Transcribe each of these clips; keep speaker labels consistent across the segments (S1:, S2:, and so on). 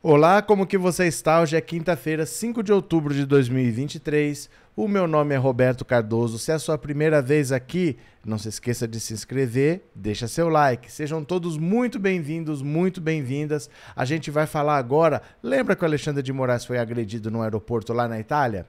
S1: Olá, como que você está? Hoje é quinta-feira, 5 de outubro de 2023. O meu nome é Roberto Cardoso. Se é a sua primeira vez aqui, não se esqueça de se inscrever, deixa seu like. Sejam todos muito bem-vindos, muito bem-vindas. A gente vai falar agora. Lembra que o Alexandre de Moraes foi agredido no aeroporto lá na Itália?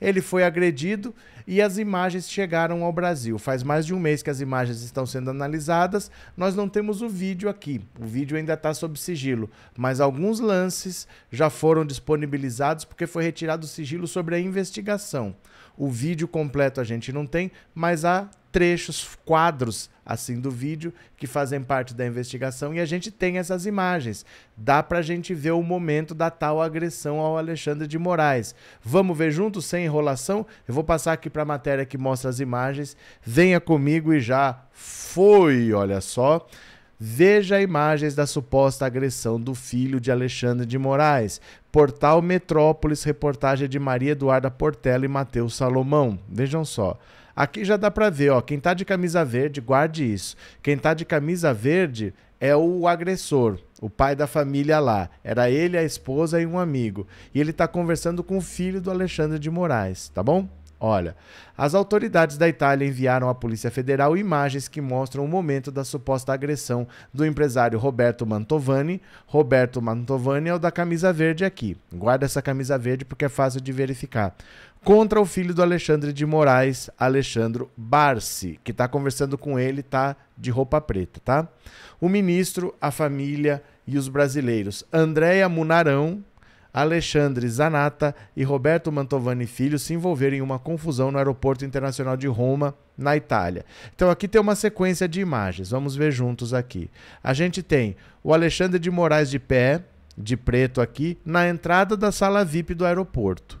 S1: ele foi agredido e as imagens chegaram ao Brasil. Faz mais de um mês que as imagens estão sendo analisadas. Nós não temos o vídeo aqui, o vídeo ainda está sob sigilo, mas alguns lances já foram disponibilizados porque foi retirado o sigilo sobre a investigação. O vídeo completo a gente não tem, mas há trechos, quadros assim do vídeo que fazem parte da investigação e a gente tem essas imagens. Dá para a gente ver o momento da tal agressão ao Alexandre de Moraes. Vamos ver juntos, sem enrolação? Eu vou passar aqui para a matéria que mostra as imagens. Venha comigo e já foi, olha só. Veja imagens da suposta agressão do filho de Alexandre de Moraes. Portal Metrópolis, reportagem de Maria Eduarda Portela e Matheus Salomão. Vejam só. Aqui já dá para ver, ó, quem tá de camisa verde, guarde isso. Quem tá de camisa verde é o agressor, o pai da família lá. Era ele, a esposa e um amigo. E ele tá conversando com o filho do Alexandre de Moraes, tá bom? Olha, as autoridades da Itália enviaram à Polícia Federal imagens que mostram o momento da suposta agressão do empresário Roberto Mantovani. Roberto Mantovani é o da camisa verde aqui. Guarda essa camisa verde porque é fácil de verificar. Contra o filho do Alexandre de Moraes, Alexandro Barsi, que está conversando com ele, tá de roupa preta, tá? O ministro, a família e os brasileiros. Andréia Munarão, Alexandre Zanata e Roberto Mantovani Filho se envolveram em uma confusão no Aeroporto Internacional de Roma, na Itália. Então aqui tem uma sequência de imagens, vamos ver juntos aqui. A gente tem o Alexandre de Moraes de pé, de preto aqui, na entrada da sala VIP do aeroporto.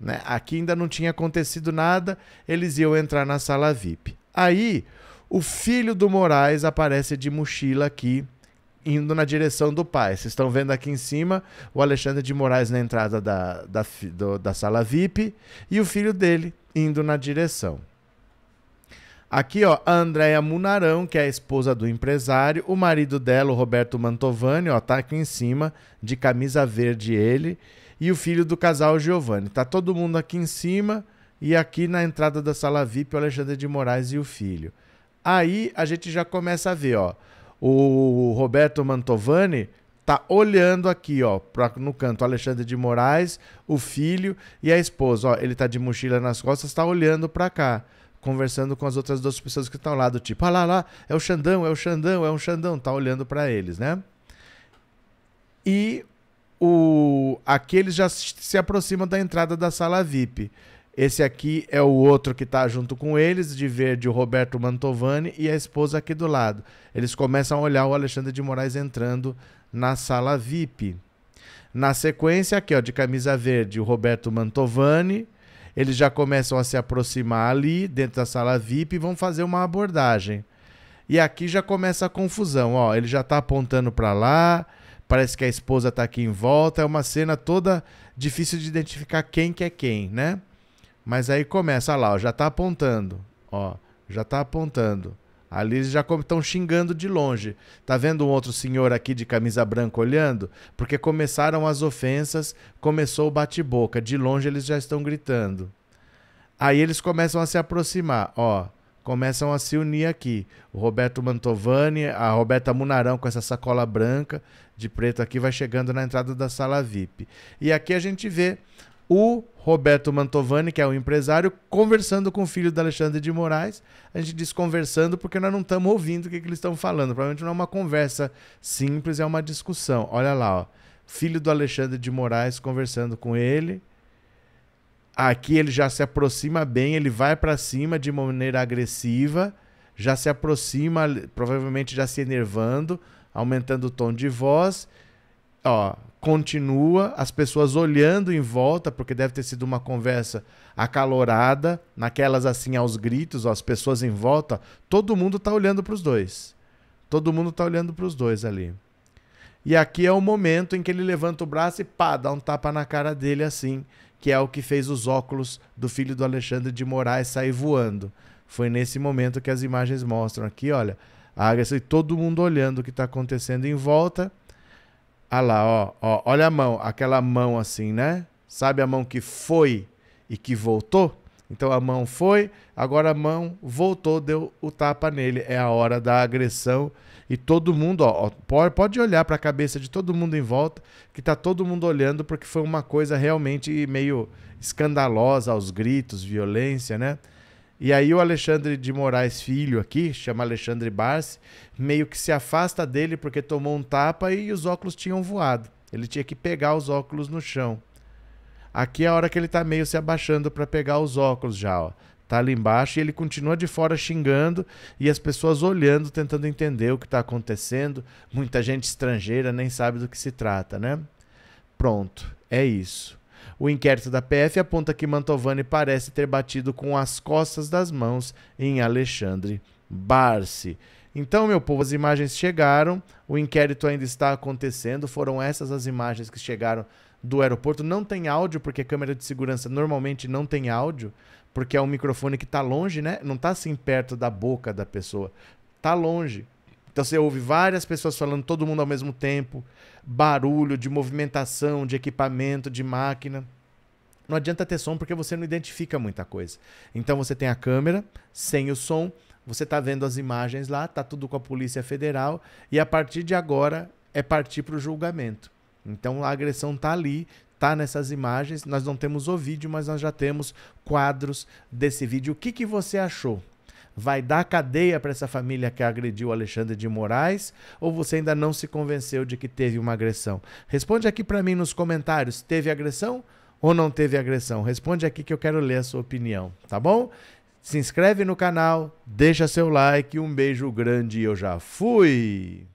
S1: Né? Aqui ainda não tinha acontecido nada, eles iam entrar na sala VIP. Aí o filho do Moraes aparece de mochila aqui indo na direção do pai. Vocês estão vendo aqui em cima o Alexandre de Moraes na entrada da, da, do, da sala VIP e o filho dele indo na direção. Aqui, ó, a Andrea Munarão, que é a esposa do empresário, o marido dela, o Roberto Mantovani, ó, tá aqui em cima, de camisa verde ele, e o filho do casal, Giovanni. Tá todo mundo aqui em cima e aqui na entrada da sala VIP, o Alexandre de Moraes e o filho. Aí a gente já começa a ver, ó, o Roberto Mantovani tá olhando aqui, ó, pra, no canto, Alexandre de Moraes, o filho e a esposa. Ó, ele tá de mochila nas costas, tá olhando para cá, conversando com as outras duas pessoas que estão lá, do tipo, ah lá, lá, é o Xandão, é o Xandão, é o Xandão, tá olhando para eles, né? E o aqueles já se aproximam da entrada da sala VIP. Esse aqui é o outro que está junto com eles, de verde, o Roberto Mantovani e a esposa aqui do lado. Eles começam a olhar o Alexandre de Moraes entrando na sala VIP. Na sequência, aqui, ó, de camisa verde, o Roberto Mantovani. Eles já começam a se aproximar ali, dentro da sala VIP, e vão fazer uma abordagem. E aqui já começa a confusão, ó. Ele já está apontando para lá, parece que a esposa está aqui em volta. É uma cena toda difícil de identificar quem que é quem, né? Mas aí começa, lá, ó, já tá apontando, ó, já tá apontando. Ali eles já estão xingando de longe. Tá vendo um outro senhor aqui de camisa branca olhando? Porque começaram as ofensas, começou o bate-boca. De longe eles já estão gritando. Aí eles começam a se aproximar, ó. Começam a se unir aqui. O Roberto Mantovani, a Roberta Munarão com essa sacola branca de preto aqui vai chegando na entrada da sala VIP. E aqui a gente vê o Roberto Mantovani, que é o um empresário, conversando com o filho do Alexandre de Moraes. A gente diz conversando porque nós não estamos ouvindo o que, que eles estão falando. Provavelmente não é uma conversa simples, é uma discussão. Olha lá, ó. filho do Alexandre de Moraes conversando com ele. Aqui ele já se aproxima bem, ele vai para cima de maneira agressiva, já se aproxima, provavelmente já se enervando, aumentando o tom de voz. Ó, continua, as pessoas olhando em volta, porque deve ter sido uma conversa acalorada, naquelas assim aos gritos, ó, as pessoas em volta, todo mundo está olhando para os dois. Todo mundo está olhando para os dois ali. E aqui é o momento em que ele levanta o braço e pá, dá um tapa na cara dele assim, que é o que fez os óculos do filho do Alexandre de Moraes sair voando. Foi nesse momento que as imagens mostram aqui, olha, a agressão todo mundo olhando o que está acontecendo em volta. Olha ah lá, ó, ó, olha a mão, aquela mão assim, né? Sabe a mão que foi e que voltou? Então a mão foi, agora a mão voltou, deu o tapa nele. É a hora da agressão e todo mundo, ó, ó pode olhar para a cabeça de todo mundo em volta, que tá todo mundo olhando porque foi uma coisa realmente meio escandalosa aos gritos, violência, né? E aí o Alexandre de Moraes Filho aqui, chama Alexandre Barsi, meio que se afasta dele porque tomou um tapa e os óculos tinham voado. Ele tinha que pegar os óculos no chão. Aqui é a hora que ele tá meio se abaixando para pegar os óculos já, ó. Tá ali embaixo e ele continua de fora xingando e as pessoas olhando, tentando entender o que tá acontecendo. Muita gente estrangeira nem sabe do que se trata, né? Pronto, é isso. O inquérito da PF aponta que Mantovani parece ter batido com as costas das mãos em Alexandre Barsi. Então, meu povo, as imagens chegaram, o inquérito ainda está acontecendo, foram essas as imagens que chegaram do aeroporto. Não tem áudio, porque a câmera de segurança normalmente não tem áudio, porque é um microfone que está longe, né? Não está assim perto da boca da pessoa, está longe. Então você ouve várias pessoas falando, todo mundo ao mesmo tempo, barulho de movimentação, de equipamento, de máquina. Não adianta ter som porque você não identifica muita coisa. Então você tem a câmera sem o som, você está vendo as imagens lá, está tudo com a Polícia Federal e a partir de agora é partir para o julgamento. Então a agressão está ali, está nessas imagens. Nós não temos o vídeo, mas nós já temos quadros desse vídeo. O que, que você achou? vai dar cadeia para essa família que agrediu Alexandre de Moraes ou você ainda não se convenceu de que teve uma agressão? Responde aqui para mim nos comentários, teve agressão ou não teve agressão? Responde aqui que eu quero ler a sua opinião, tá bom? Se inscreve no canal, deixa seu like, um beijo grande e eu já fui.